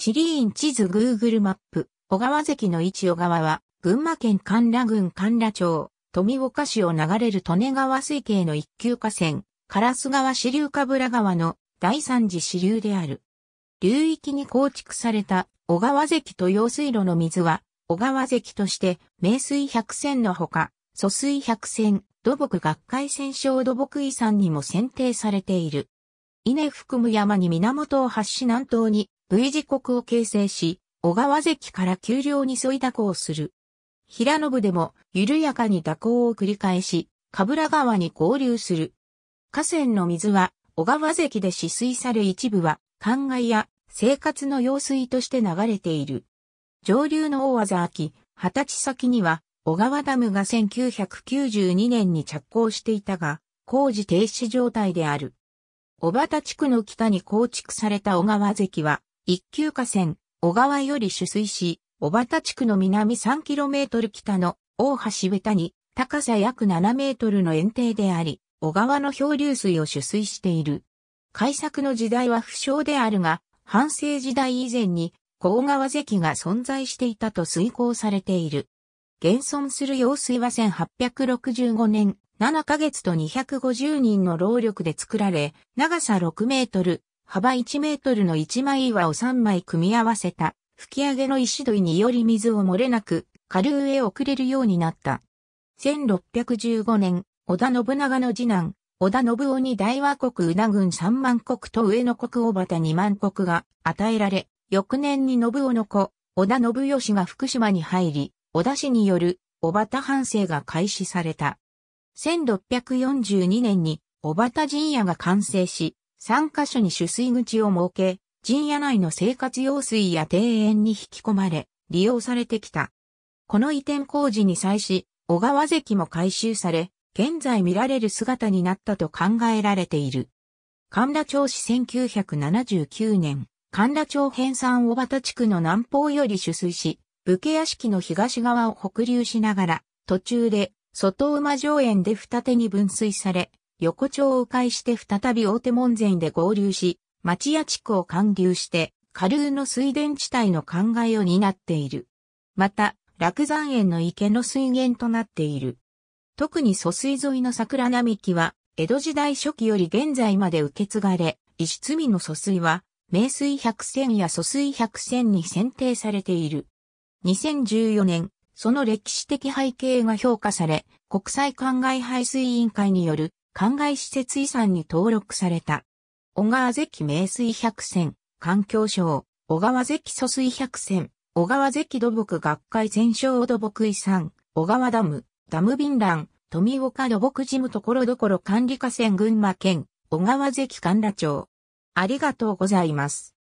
地理院地図 Google マップ、小川関の位置小川は、群馬県甘楽郡甘楽町、富岡市を流れる利根川水系の一級河川、烏川支流かぶら川の第三次支流である。流域に構築された小川関と用水路の水は、小川関として、名水百選のほか、疎水百選、土木学会戦勝土木遺産にも選定されている。稲含む山に源を発し南東に V 字国を形成し、小川関から丘陵に沿い蛇行する。平信でも緩やかに蛇行を繰り返し、かぶら川に合流する。河川の水は小川関で止水され一部は、灌漑や生活の用水として流れている。上流の大技秋、二十歳先には、小川ダムが1992年に着工していたが、工事停止状態である。小畑地区の北に構築された小川関は、一級河川、小川より取水し、小畑地区の南 3km 北の大橋ベに高さ約7メートルの園庭であり、小川の漂流水を取水している。開作の時代は不詳であるが、半世時代以前に、小川関が存在していたと推行されている。現存する用水は1865年、7ヶ月と250人の労力で作られ、長さ6メートル、幅1メートルの1枚岩を3枚組み合わせた、吹き上げの石取りにより水を漏れなく、下流へ送れるようになった。1615年、織田信長の次男、織田信夫に大和国宇田郡3万国と上野国小畑2万国が与えられ、翌年に信夫の子、織田信義が福島に入り、織田氏による小畑反省が開始された。1642年に小畑陣屋が完成し、3カ所に取水口を設け、陣屋内の生活用水や庭園に引き込まれ、利用されてきた。この移転工事に際し、小川関も改修され、現在見られる姿になったと考えられている。神田町市1979年、神田町編山小畑地区の南方より取水し、武家屋敷の東側を北流しながら、途中で外馬上園で二手に分水され、横丁を迂回して再び大手門前で合流し、町屋地区を貫流して、下流の水田地帯の考えを担っている。また、落山園の池の水源となっている。特に疎水沿いの桜並木は、江戸時代初期より現在まで受け継がれ、石積みの疎水は、名水百選や疎水百選に選定されている。2014年、その歴史的背景が評価され、国際灌漑排水委員会による灌漑施設遺産に登録された。小川関名水百選、環境省、小川関疎水百選、小川関土木学会全省土木遺産、小川ダム、ダム便覧、富岡土木事務ところどころ管理河川群馬県、小川関神羅町。ありがとうございます。